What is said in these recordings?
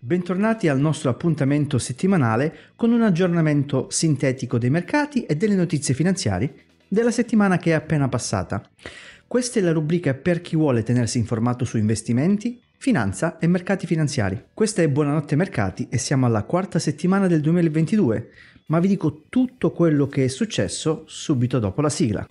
Bentornati al nostro appuntamento settimanale con un aggiornamento sintetico dei mercati e delle notizie finanziarie della settimana che è appena passata. Questa è la rubrica per chi vuole tenersi informato su investimenti, finanza e mercati finanziari. Questa è Buonanotte Mercati e siamo alla quarta settimana del 2022, ma vi dico tutto quello che è successo subito dopo la sigla.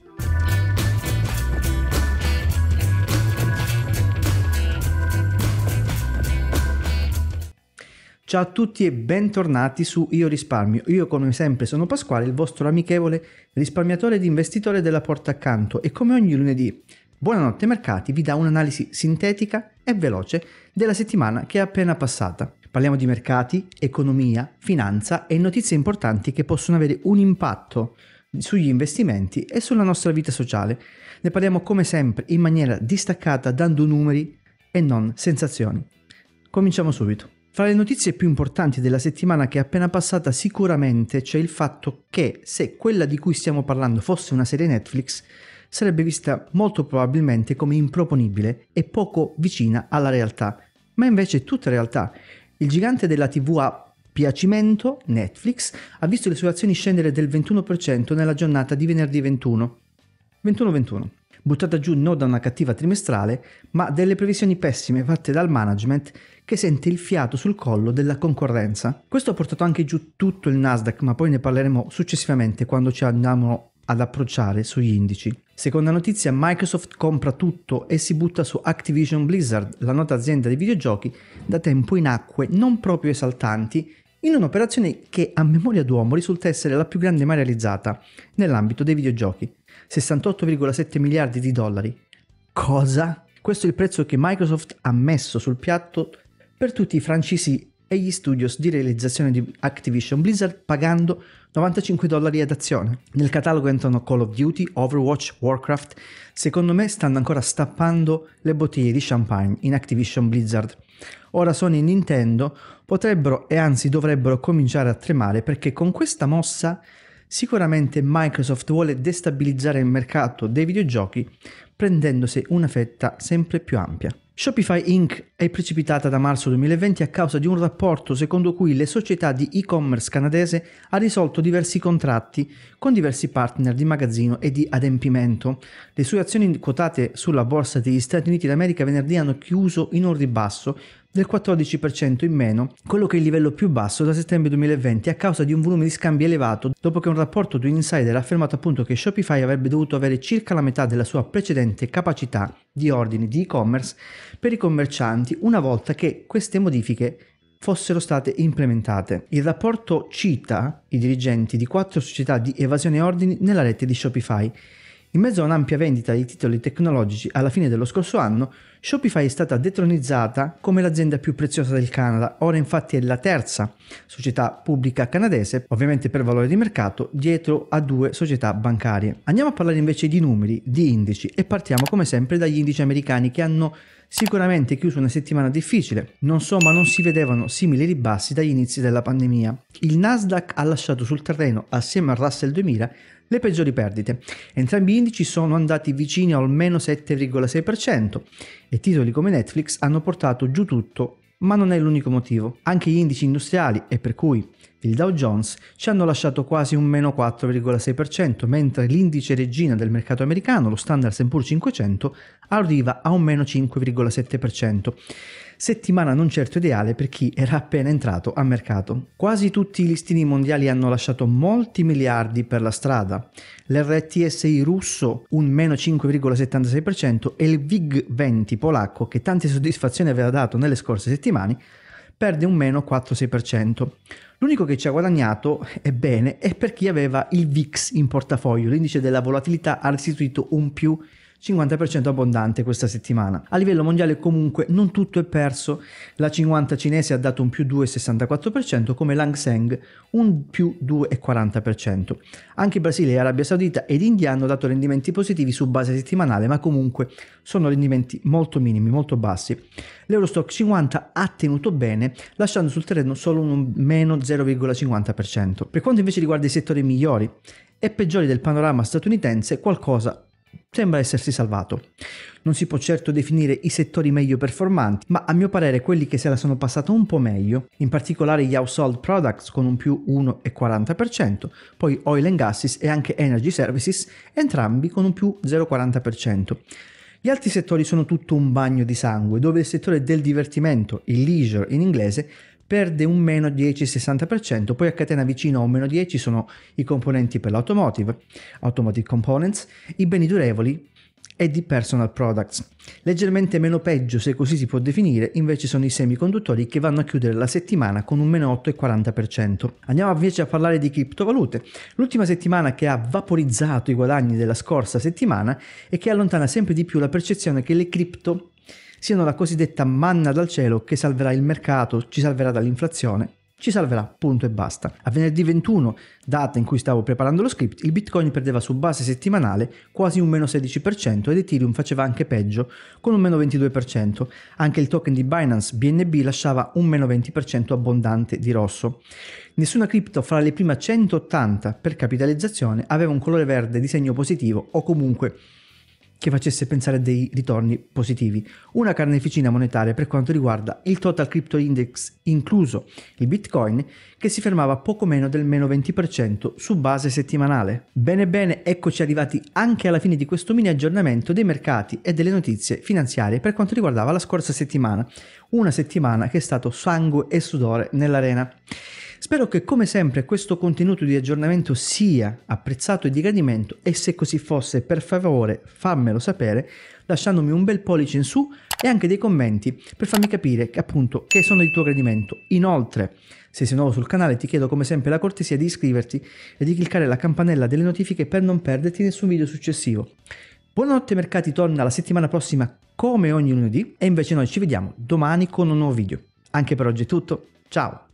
Ciao a tutti e bentornati su Io Risparmio. Io come sempre sono Pasquale, il vostro amichevole risparmiatore ed investitore della porta accanto e come ogni lunedì Buonanotte Mercati vi dà un'analisi sintetica e veloce della settimana che è appena passata. Parliamo di mercati, economia, finanza e notizie importanti che possono avere un impatto sugli investimenti e sulla nostra vita sociale. Ne parliamo come sempre in maniera distaccata dando numeri e non sensazioni. Cominciamo subito. Fra le notizie più importanti della settimana che è appena passata sicuramente c'è il fatto che se quella di cui stiamo parlando fosse una serie Netflix, sarebbe vista molto probabilmente come improponibile e poco vicina alla realtà, ma invece è tutta realtà. Il gigante della TV a piacimento, Netflix, ha visto le sue azioni scendere del 21% nella giornata di venerdì 21. 21-21 buttata giù non da una cattiva trimestrale, ma delle previsioni pessime fatte dal management che sente il fiato sul collo della concorrenza. Questo ha portato anche giù tutto il Nasdaq, ma poi ne parleremo successivamente quando ci andiamo ad approcciare sugli indici. Seconda notizia, Microsoft compra tutto e si butta su Activision Blizzard, la nota azienda di videogiochi da tempo in acque non proprio esaltanti in un'operazione che a memoria d'uomo risulta essere la più grande mai realizzata nell'ambito dei videogiochi, 68,7 miliardi di dollari. Cosa? Questo è il prezzo che Microsoft ha messo sul piatto per tutti i francesi e gli studios di realizzazione di Activision Blizzard pagando 95 dollari ad azione. Nel catalogo entrano Call of Duty, Overwatch, Warcraft. Secondo me stanno ancora stappando le bottiglie di champagne in Activision Blizzard. Ora Sony e Nintendo potrebbero e anzi dovrebbero cominciare a tremare perché con questa mossa sicuramente Microsoft vuole destabilizzare il mercato dei videogiochi prendendosi una fetta sempre più ampia. Shopify Inc. è precipitata da marzo 2020 a causa di un rapporto secondo cui le società di e-commerce canadese ha risolto diversi contratti con diversi partner di magazzino e di adempimento. Le sue azioni quotate sulla borsa degli Stati Uniti d'America venerdì hanno chiuso in un ribasso del 14% in meno, quello che è il livello più basso da settembre 2020 a causa di un volume di scambi elevato dopo che un rapporto di un insider ha affermato appunto che Shopify avrebbe dovuto avere circa la metà della sua precedente capacità di ordini di e-commerce per i commercianti una volta che queste modifiche fossero state implementate. Il rapporto cita i dirigenti di quattro società di evasione ordini nella rete di Shopify in mezzo a un'ampia vendita di titoli tecnologici alla fine dello scorso anno, Shopify è stata detronizzata come l'azienda più preziosa del Canada, ora infatti è la terza società pubblica canadese, ovviamente per valore di mercato, dietro a due società bancarie. Andiamo a parlare invece di numeri, di indici e partiamo come sempre dagli indici americani che hanno sicuramente chiuso una settimana difficile, non so ma non si vedevano simili ribassi dagli inizi della pandemia. Il Nasdaq ha lasciato sul terreno, assieme al Russell 2000, le peggiori perdite. Entrambi gli indici sono andati vicini al meno 7,6% e titoli come Netflix hanno portato giù tutto, ma non è l'unico motivo. Anche gli indici industriali e per cui il Dow Jones ci hanno lasciato quasi un meno 4,6%, mentre l'indice regina del mercato americano, lo Standard Poor's 500, arriva a un meno 5,7% settimana non certo ideale per chi era appena entrato a mercato. Quasi tutti i listini mondiali hanno lasciato molti miliardi per la strada, l'RTSI russo un meno 5,76% e il VIG20 polacco, che tante soddisfazioni aveva dato nelle scorse settimane, perde un meno 4,6%. L'unico che ci ha guadagnato, ebbene, è per chi aveva il VIX in portafoglio, l'indice della volatilità ha restituito un più 50% abbondante questa settimana. A livello mondiale comunque non tutto è perso, la 50 cinese ha dato un più 2,64% come l'Hang Seng un più 2,40%. Anche Brasile, Arabia Saudita ed India hanno dato rendimenti positivi su base settimanale ma comunque sono rendimenti molto minimi, molto bassi. L'Eurostock 50 ha tenuto bene lasciando sul terreno solo un meno 0,50%. Per quanto invece riguarda i settori migliori e peggiori del panorama statunitense qualcosa sembra essersi salvato. Non si può certo definire i settori meglio performanti, ma a mio parere quelli che se la sono passata un po' meglio, in particolare gli household products con un più 1,40%, poi oil and gases e anche energy services, entrambi con un più 0,40%. Gli altri settori sono tutto un bagno di sangue, dove il settore del divertimento, il leisure in inglese, perde un meno 10-60%, poi a catena vicino a un meno 10 sono i componenti per l'automotive, automotive components, i beni durevoli e di personal products. Leggermente meno peggio, se così si può definire, invece sono i semiconduttori che vanno a chiudere la settimana con un meno 8,40%. Andiamo invece a parlare di criptovalute, l'ultima settimana che ha vaporizzato i guadagni della scorsa settimana e che allontana sempre di più la percezione che le cripto siano la cosiddetta manna dal cielo che salverà il mercato, ci salverà dall'inflazione ci salverà, punto e basta. A venerdì 21, data in cui stavo preparando lo script, il Bitcoin perdeva su base settimanale quasi un meno 16% ed Ethereum faceva anche peggio, con un meno 22%. Anche il token di Binance BNB lasciava un meno 20% abbondante di rosso. Nessuna cripto fra le prime 180 per capitalizzazione aveva un colore verde di segno positivo o comunque che facesse pensare a dei ritorni positivi. Una carneficina monetaria per quanto riguarda il total crypto index incluso il bitcoin che si fermava poco meno del meno 20% su base settimanale. Bene bene, eccoci arrivati anche alla fine di questo mini aggiornamento dei mercati e delle notizie finanziarie per quanto riguardava la scorsa settimana, una settimana che è stato sangue e sudore nell'arena. Spero che come sempre questo contenuto di aggiornamento sia apprezzato e di gradimento e se così fosse per favore fammelo sapere lasciandomi un bel pollice in su e anche dei commenti per farmi capire che appunto che sono di tuo gradimento. Inoltre se sei nuovo sul canale ti chiedo come sempre la cortesia di iscriverti e di cliccare la campanella delle notifiche per non perderti nessun video successivo. Buonanotte mercati torna la settimana prossima come ogni lunedì e invece noi ci vediamo domani con un nuovo video. Anche per oggi è tutto, ciao!